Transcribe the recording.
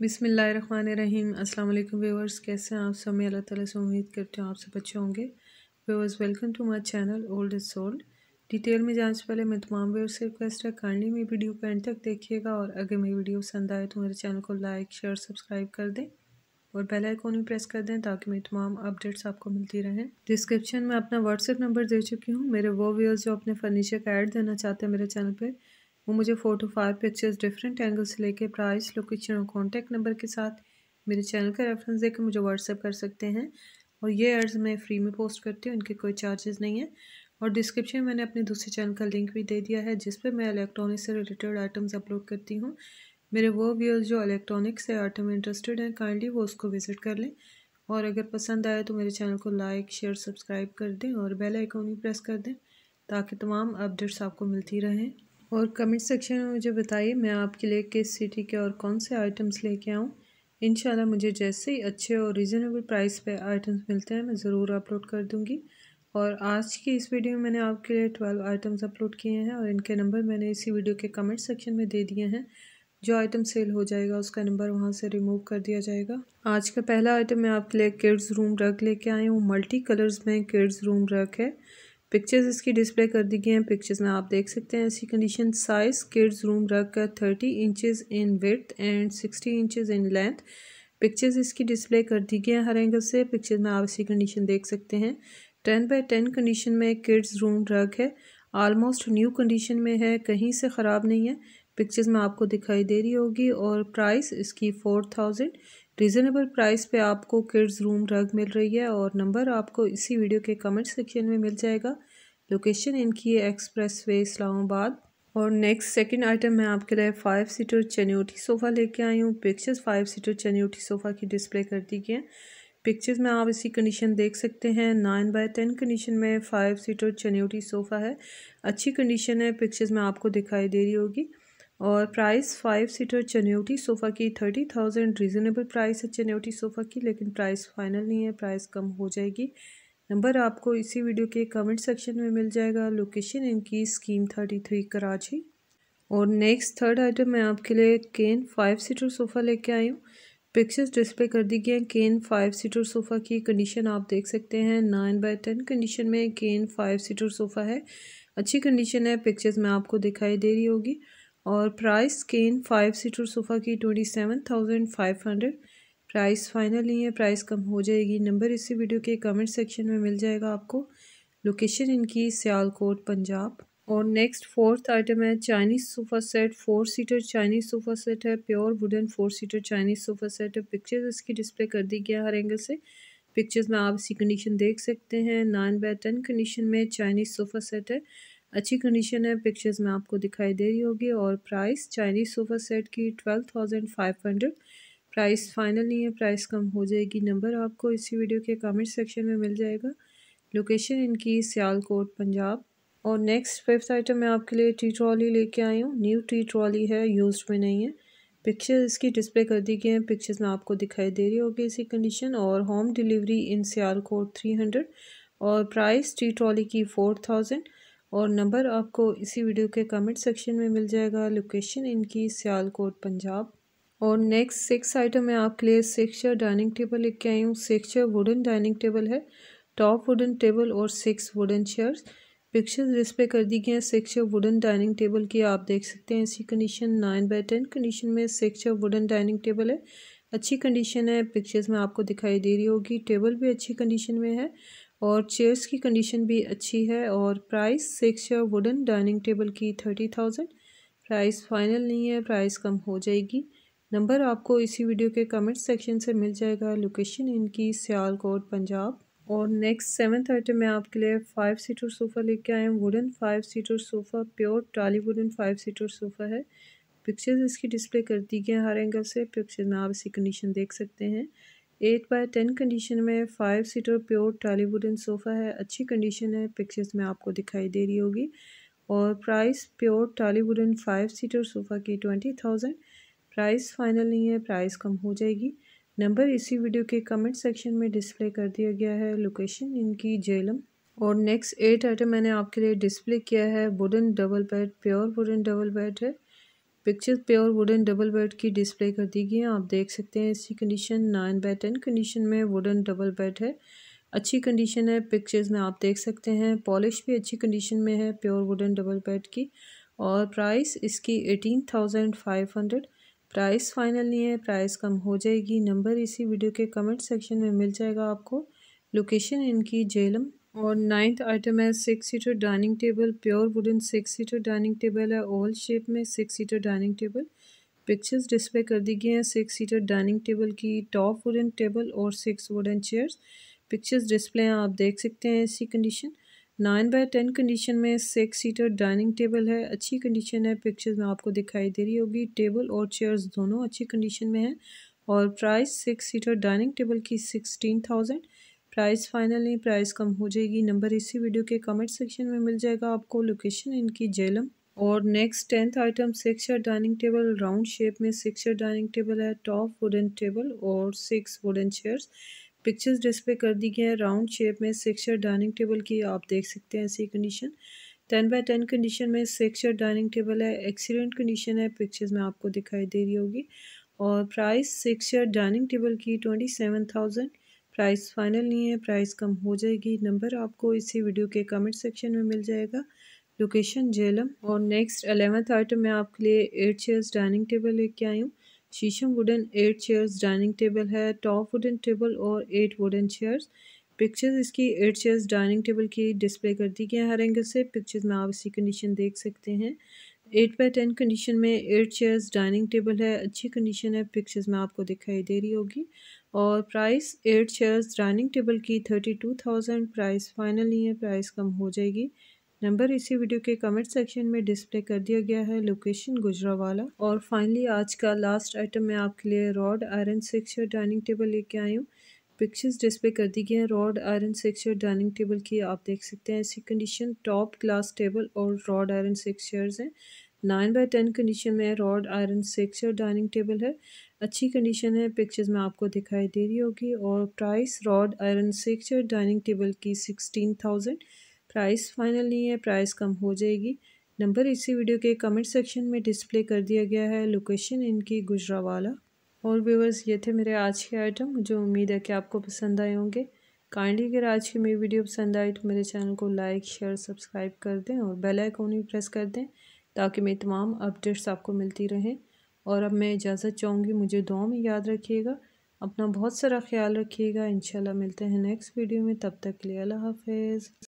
run अस्सलाम वालेकुम viewers कैसे हैं आप सब मैं अल्लाह ताला से उम्मीद करती हूँ आप सब अच्छे होंगे viewers welcome to my channel old is sold detail में जाने से पहले मैं तमाम व्यवर्स से रिक्वेस्ट है कांडली मेरी वीडियो को एंड तक देखिएगा और अगर मेरी वीडियो पसंद आए तो मेरे चैनल को लाइक शेयर सब्सक्राइब कर दें और बेल आइकॉन भी प्रेस कर दें ताकि मेरी तमाम अपडेट्स आपको मिलती रहें डिस्क्रिप्शन में अपना व्हाट्सएप नंबर दे चुकी हूँ मेरे वो व्यवर्स जो अपने फर्नीचर का ऐड देना चाहते हैं मेरे चैनल पर वो मुझे four two five pictures different angle से लेके प्राइस लोकेशन और कॉन्टैक्ट नंबर के साथ मेरे चैनल का रेफरेंस देकर मुझे व्हाट्सअप कर सकते हैं और ये एड्स मैं फ्री में पोस्ट करती हूँ इनके कोई चार्जेस नहीं है और डिस्क्रिप्शन मैंने अपने दूसरे चैनल का लिंक भी दे दिया है जिस पर मैं इलेक्ट्रॉनिक से रिलेटेड आइटम्स अपलोड करती हूँ मेरे वो व्यूअर्स जो इलेक्ट्रॉनिक्स से आइटम इंटरेस्टेड हैं काइंडली वो उसको विज़िट कर लें और अगर पसंद आए तो मेरे चैनल को लाइक शेयर सब्सक्राइब कर दें और बेल आइकॉन भी प्रेस कर दें ताकि तमाम अपडेट्स आपको मिलती रहें और कमेंट सेक्शन में मुझे बताइए मैं आपके लिए किस सिटी के और कौन से आइटम्स लेके आऊँ इन मुझे जैसे ही अच्छे और रिजनेबल प्राइस पे आइटम्स मिलते हैं मैं ज़रूर अपलोड कर दूँगी और आज की इस वीडियो में मैंने आपके लिए ट्वेल्व आइटम्स अपलोड किए हैं और इनके नंबर मैंने इसी वीडियो के कमेंट सेक्शन में दे दिए हैं जो आइटम सेल हो जाएगा उसका नंबर वहाँ से रिमूव कर दिया जाएगा आज का पहला आइटम मैं आपके लिए किड्स रूम रग लेके आई हूँ मल्टी कलर्स में किड्स रूम रग है पिक्चर्स इसकी डिस्प्ले कर दी गई हैं पिक्चर्स में आप देख सकते हैं ऐसी कंडीशन साइज़ किड्स रूम रख thirty inches in width and sixty inches in length pictures इसकी डिस्प्ले कर दी गई हैं हर एंगल से पिक्चर्स में आप ऐसी कंडीशन देख सकते हैं टेन बाई टेन कंडीशन में किड्स रूम रग है आलमोस्ट न्यू कंडीशन में है कहीं से ख़राब नहीं है पिक्चर्स में आपको दिखाई दे रही होगी और प्राइस इसकी फोर थाउजेंड रीज़नेबल प्राइस पे आपको किड्स रूम रग मिल रही है और नंबर आपको इसी वीडियो के कमेंट सेक्शन में मिल जाएगा लोकेशन इनकी है एक्सप्रेस वे इस्लामाबाद और नेक्स्ट सेकंड आइटम मैं आपके लिए फ़ाइव सीटर चन्यूटी सोफ़ा लेके आई हूँ pictures five seater Chinioti sofa की डिस्प्ले कर दी गई हैं पिक्चर्स में आप इसी कंडीशन देख सकते हैं नाइन बाय टेन कंडीशन में फ़ाइव सीटर चन्यूटी सोफ़ा है अच्छी कंडीशन है पिक्चर्स में आपको दिखाई दे रही होगी और price five seater Chinioti sofa की थर्टी थाउजेंड रीज़नेबल प्राइस है चनेटी सोफ़ा की लेकिन प्राइस फाइनल नहीं है प्राइस कम हो जाएगी नंबर आपको इसी वीडियो के कमेंट सेक्शन में मिल जाएगा लोकेशन इनकी स्कीम थर्टी थ्री कराची और नेक्स्ट थर्ड आइटम मैं आपके लिए केन फाइव सीटर सोफ़ा लेके आई हूँ पिक्चर्स डिस्प्ले कर दी गई हैं केन फाइव सीटर सोफ़ा की कंडीशन आप देख सकते हैं नाइन बाई टेन कंडीशन में केन फाइव सीटर सोफ़ा है अच्छी कंडीशन है पिक्चर्स में आपको दिखाई दे रही होगी और price cane five seater sofa की twenty seven thousand five hundred price final नहीं है प्राइस कम हो जाएगी नंबर इसी वीडियो के कमेंट सेक्शन में मिल जाएगा आपको लोकेशन इनकी सियालकोट पंजाब और नेक्स्ट फोर्थ आइटम है Chinese sofa set four seater Chinese sofa set है pure wooden four seater Chinese sofa set है पिक्चर्स इसकी डिस्प्ले कर दी गया हर एंगल से पिक्चर्स में आप इसी कंडीशन देख सकते हैं नाइन बाय टेन कंडीशन में चाइनीज़ सोफ़ा सेट है अच्छी कंडीशन है पिक्चर्स में आपको दिखाई दे रही होगी और प्राइस चाइनीज़ सोफ़ा सेट की twelve thousand five hundred price final नहीं है प्राइस कम हो जाएगी नंबर आपको इसी वीडियो के कमेंट सेक्शन में मिल जाएगा लोकेशन इनकी सियालकोट पंजाब और नेक्स्ट फिफ्थ आइटम मैं आपके लिए टी ट्रॉली लेके आई हूँ न्यू टी ट्रॉली है यूज में नहीं है पिक्चर इसकी डिस्प्ले कर दी गई हैं पिक्चर्स में आपको दिखाई दे रही होगी इसी कंडीशन और home delivery in Sialkot three hundred और प्राइस टी ट्रॉली की फोर थाउजेंड और नंबर आपको इसी वीडियो के कमेंट सेक्शन में मिल जाएगा लोकेशन इनकी सियालकोट पंजाब और नेक्स्ट सिक्स आइटम में आपके लिए सिक्सर डाइनिंग टेबल लिख के आई हूँ सिक्सर वुडन डाइनिंग टेबल है टॉप वुडन टेबल और six wooden chairs pictures display कर दी गई हैं सिक्सर वुडन डाइनिंग टेबल की आप देख सकते हैं इसी condition nine by ten condition में सिक्सर वुडन डाइनिंग टेबल है अच्छी कंडीशन है पिक्चर्स में आपको दिखाई दे रही होगी टेबल भी अच्छी कंडीशन में है और चेयर्स की कंडीशन भी अच्छी है और प्राइस सिक्स सेक्शा वुडन डाइनिंग टेबल की थर्टी थाउजेंड प्राइस फाइनल नहीं है प्राइस कम हो जाएगी नंबर आपको इसी वीडियो के कमेंट सेक्शन से मिल जाएगा लोकेशन इनकी सियालकोट पंजाब और नेक्स्ट सेवन्थ आइटम मैं आपके लिए फ़ाइव सीटर सोफ़ा लेके आया wooden five seater sofa pure टाली वुडन फाइव सीटर सोफ़ा है पिक्चर्स इसकी डिस्प्ले कर दी गई हैं हर एंगल से पिक्चर में आप इसी कंडीशन देख सकते हैं एट बाय टेन कंडीशन में फ़ाइव सीटर प्योर टॉलीवुडन सोफ़ा है अच्छी कंडीशन है पिक्चर्स में आपको दिखाई दे रही होगी और प्राइस प्योर टॉलीवुडन फाइव सीटर सोफ़ा की ट्वेंटी थाउजेंड प्राइस फाइनल नहीं है प्राइस कम हो जाएगी नंबर इसी वीडियो के कमेंट सेक्शन में डिस्प्ले कर दिया गया है लोकेशन इनकी जेलम और नेक्स्ट एट आइटम मैंने आपके लिए डिस्प्ले किया है wooden double bed pure wooden double bed है picture pure wooden double bed की डिस्प्ले कर दी गई है आप देख सकते हैं इसकी condition nine by ten condition में वुडन डबल बेड है अच्छी कंडीशन है पिक्चर्स में आप देख सकते हैं पॉलिश भी अच्छी कंडीशन में है प्योर वुडन डबल बेड की और प्राइस इसकी eighteen thousand five hundred price final नहीं है प्राइस कम हो जाएगी नंबर इसी वीडियो के कमेंट सेक्शन में मिल जाएगा आपको लोकेशन इनकी जेलम और नाइन्थ आइटम है six seater dining table pure wooden six seater dining table है ओवल शेप में six seater dining table pictures display कर दी गई हैं सिक्स सीटर डाइनिंग टेबल की टॉप वुडन टेबल और six wooden chairs pictures display हैं आप देख सकते हैं ऐसी condition nine by ten condition में सिक्स सीटर डाइनिंग टेबल है अच्छी कंडीशन है पिक्चर्स में आपको दिखाई दे रही होगी टेबल और चेयर्स दोनों अच्छी कंडीशन में हैं और price six seater dining table की sixteen thousand price finally price कम हो जाएगी नंबर इसी वीडियो के कमेंट सेक्शन में मिल जाएगा आपको लोकेशन इनकी जेलम और next tenth item six seater dining table round shape में सिक्सर डाइनिंग टेबल है टॉप वुडन टेबल और six wooden chairs pictures display कर दी गई है राउंड शेप में सिक्सर डाइनिंग टेबल की आप देख सकते हैं ऐसी condition ten by ten condition में सिक्सर डाइनिंग टेबल है एक्सीलेंट कंडीशन है पिक्चर्स में आपको दिखाई दे रही होगी और प्राइस सिक्सर डाइनिंग टेबल की twenty seven thousand price final नहीं है प्राइस कम हो जाएगी नंबर आपको इसी वीडियो के कमेंट सेक्शन में मिल जाएगा लोकेशन जेलम और नेक्स्ट अलेवेंथ आइटम मैं आपके लिए एट चेयर्स डाइनिंग टेबल लेके आई हूँ sheesham wooden eight chairs dining table है टॉप वुडन टेबल और एट वुडन चेयर्स पिक्चर्स इसकी एट चेयर्स डाइनिंग टेबल की डिस्प्ले कर दी गई हर एंगल से पिक्चर्स में आप इसी कंडीशन देख सकते हैं एट बाई टेन कंडीशन में एट चेयर्स डाइनिंग टेबल है अच्छी कंडीशन है पिक्चर्स में आपको दिखाई दे रही होगी और price eight chairs dining table की thirty two thousand price finally है प्राइस कम हो जाएगी नंबर इसी वीडियो के कमेंट सेक्शन में डिस्प्ले कर दिया गया है लोकेशन गुजरावाला और फाइनली आज का लास्ट आइटम मैं आपके लिए rod iron six chair dining table लेके आई हूँ पिक्चर्स डिस्प्ले कर दी गई हैं rod iron six chair dining table की आप देख सकते हैं ऐसी कंडीशन टॉप ग्लास टेबल और रॉड आयरन सेक्शर्स हैं नाइन बाई टेन कंडीशन में rod iron six chair dining table है अच्छी कंडीशन है पिक्चर्स में आपको दिखाई दे रही होगी और price rod iron six chair dining table की सिक्सटीन थाउजेंड प्राइस फाइनल नहीं है प्राइस कम हो जाएगी नंबर इसी वीडियो के कमेंट सेक्शन में डिस्प्ले कर दिया गया है लोकेशन इनकी गुजरावाला और व्यूवर्स ये थे मेरे आज के आइटम मुझे उम्मीद है कि आपको पसंद आए होंगे काइंडली अगर आज की मेरी वीडियो पसंद आई तो मेरे चैनल को लाइक शेयर सब्सक्राइब कर दें और बेल आइकॉन भी प्रेस कर दें ताकि मेरी तमाम अपडेट्स आपको मिलती रहें और अब मैं इजाज़त चाहूँगी मुझे दो में याद रखिएगा अपना बहुत सारा ख्याल रखिएगा इन मिलते हैं नेक्स्ट वीडियो में तब तक के लिए अल्लाह हाफिज़